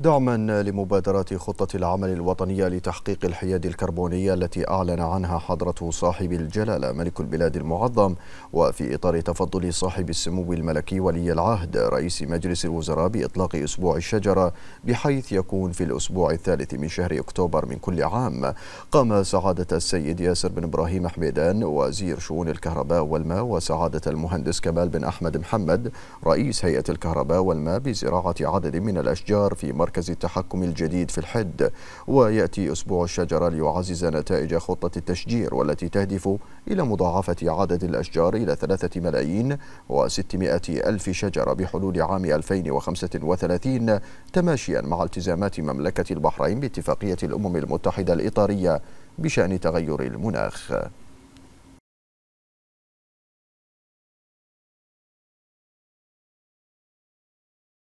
دعما لمبادرات خطة العمل الوطنية لتحقيق الحياد الكربونية التي أعلن عنها حضرة صاحب الجلالة ملك البلاد المعظم وفي إطار تفضل صاحب السمو الملكي ولي العهد رئيس مجلس الوزراء بإطلاق أسبوع الشجرة بحيث يكون في الأسبوع الثالث من شهر أكتوبر من كل عام قام سعادة السيد ياسر بن إبراهيم حميدان وزير شؤون الكهرباء والماء وسعادة المهندس كمال بن أحمد محمد رئيس هيئة الكهرباء والماء بزراعة عدد من الأشجار في مركز مركز التحكم الجديد في الحد ويأتي أسبوع الشجرة ليعزز نتائج خطة التشجير والتي تهدف إلى مضاعفة عدد الأشجار إلى ثلاثة ملايين وستمائة ألف شجرة بحلول عام 2035 تماشيا مع التزامات مملكة البحرين باتفاقية الأمم المتحدة الإطارية بشأن تغير المناخ